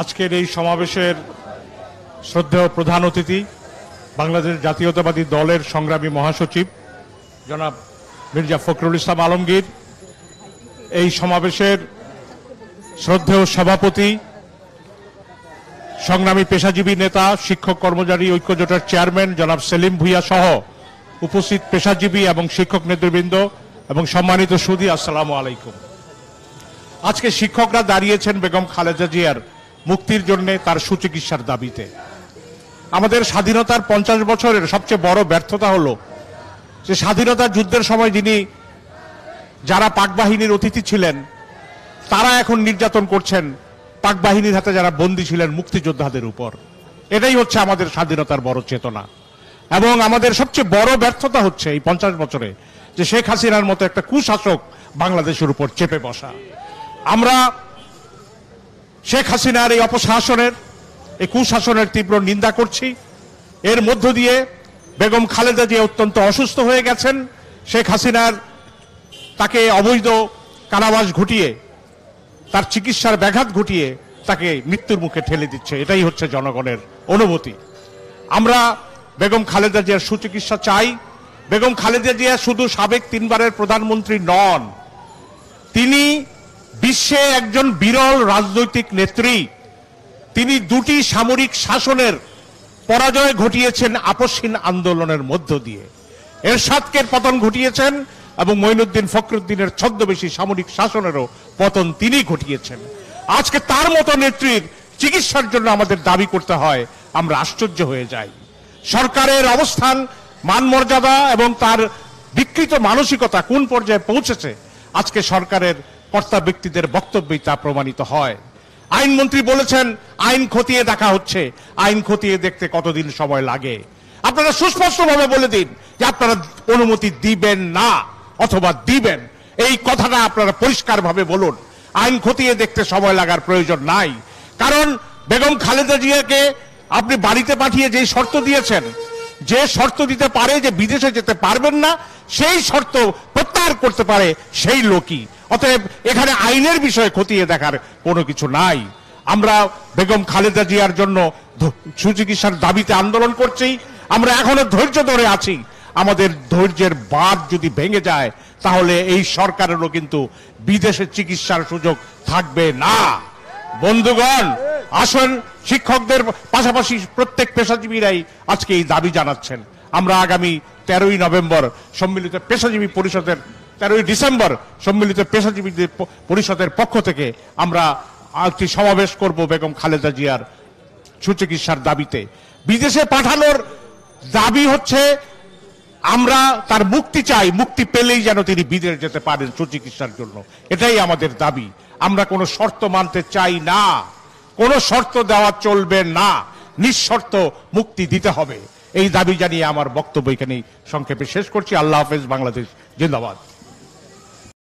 আজকের এই সমাবেশের শ্রদ্ধেয় প্রধান অতিথি বাংলাদেশ জাতীয়তাবাদী দলের সংগ্রামী মহাসচিব জনাব মির্জা ফখরুল ইসলাম আলমগীর এই সমাবেশের শ্রদ্ধেয় সভাপতি সংগ্রামী পেশাজীবী নেতা শিক্ষক কর্মচারী ঐক্যজোটের চেয়ারম্যান জনাব সেলিম ভুইয়া সহ উপস্থিত পেশাজীবী এবং শিক্ষক নেতৃবৃন্দ এবং সম্মানিত সুদী আসসালাম আলাইকুম আজকে শিক্ষকরা দাঁড়িয়েছেন বেগম খালেদা জিয়ার মুক্তির জন্য তার সুচিকিৎসার দাবিতে আমাদের স্বাধীনতার পঞ্চাশ বছরের সবচেয়ে বড় ব্যর্থতা হলো যে স্বাধীনতা যুদ্ধের সময় যিনি যারা পাক বাহিনীর অতিথি ছিলেন তারা এখন নির্যাতন করছেন পাক বাহিনীর হাতে যারা বন্দী ছিলেন মুক্তিযোদ্ধাদের উপর এটাই হচ্ছে আমাদের স্বাধীনতার বড় চেতনা এবং আমাদের সবচেয়ে বড় ব্যর্থতা হচ্ছে এই পঞ্চাশ বছরে যে শেখ হাসিনার মতো একটা কুশাসক বাংলাদেশের উপর চেপে বসা আমরা শেখ হাসিনার এই অপশাসনের এই কুশাসনের তীব্র নিন্দা করছি এর মধ্য দিয়ে বেগম খালেদা জিয়া অত্যন্ত অসুস্থ হয়ে গেছেন শেখ হাসিনার তাকে অবৈধ কারাবাস ঘটিয়ে তার চিকিৎসার ব্যাঘাত ঘটিয়ে তাকে মৃত্যুর মুখে ঠেলে দিচ্ছে এটাই হচ্ছে জনগণের অনুভূতি আমরা বেগম খালেদা জিয়ার সুচিকিৎসা চাই বেগম খালেদা জিয়া শুধু সাবেক তিনবারের প্রধানমন্ত্রী নন তিনি বিশ্বে একজন বিরল রাজনৈতিক নেত্রী তিনি দুটি সামরিক শাসনের পরাজয় ঘটিয়েছেন আপসহীন আন্দোলনের মধ্য দিয়ে এরশাদকের পতন ঘটিয়েছেন এবং মঈনুদ্দিন ফখরুদ্দিনের ছদ্মবেশী সামরিক শাসনেরও পতন তিনি ঘটিয়েছেন আজকে তার মতো নেত্রীর চিকিৎসার জন্য আমাদের দাবি করতে হয় আমরা আশ্চর্য হয়ে যাই সরকারের অবস্থান মানমর্যাদা এবং তার বিকৃত মানসিকতা কোন পর্যায়ে পৌঁছেছে আজকে সরকারের কর্তা ব্যক্তিদের বক্তব্যেই তা প্রমাণিত হয় আইনমন্ত্রী বলেছেন আইন খতিয়ে দেখা হচ্ছে আইন খতিয়ে দেখতে কতদিন সময় লাগে আপনারা সুস্পষ্টভাবে বলে দিন যে আপনারা অনুমতি দিবেন না অথবা দিবেন এই কথাটা আপনারা পরিষ্কারভাবে বলুন আইন খতিয়ে দেখতে সময় লাগার প্রয়োজন নাই কারণ বেগম খালেদা জিয়াকে আপনি বাড়িতে পাঠিয়ে যে শর্ত দিয়েছেন যে শর্ত দিতে পারে যে বিদেশে যেতে পারবেন না সেই শর্ত প্রত্যাহার করতে পারে সেই লোকই অতএব এখানে আইনের বিষয়ে খতিয়ে দেখার কোনো কিছু নাই আমরা বেগম খালেদা জিয়ার জন্য সুচিকিৎসার দাবিতে আন্দোলন করছি আমরা এখনো ধৈর্য ধরে আছি আমাদের ধৈর্যের বাদ যদি ভেঙে যায় তাহলে এই সরকারেরও কিন্তু বিদেশে চিকিৎসার সুযোগ থাকবে না বন্ধুগণ আসুন শিক্ষকদের পাশাপাশি প্রত্যেক পেশাজীবীরাই আজকে এই দাবি জানাচ্ছেন আমরা আগামী তেরোই নভেম্বর সম্মিলিত পেশাজীবী পরিষদের তেরোই ডিসেম্বর সম্মিলিত পেশাজীবীদের পরিষদের পক্ষ থেকে আমরা একটি সমাবেশ করব বেগম খালেদা জিয়ার সুচিকিৎসার দাবিতে বিদেশে পাঠানোর দাবি হচ্ছে আমরা তার মুক্তি চাই মুক্তি পেলেই যেন তিনি বিদেশ যেতে পারেন সুচিকিৎসার জন্য এটাই আমাদের দাবি আমরা কোনো শর্ত মানতে চাই না কোনো শর্ত দেওয়া চলবে না নিঃশর্ত মুক্তি দিতে হবে এই দাবি জানিয়ে আমার বক্তব্য এখানেই সংক্ষেপে শেষ করছি আল্লাহ হাফেজ বাংলাদেশ জিন্দাবাদ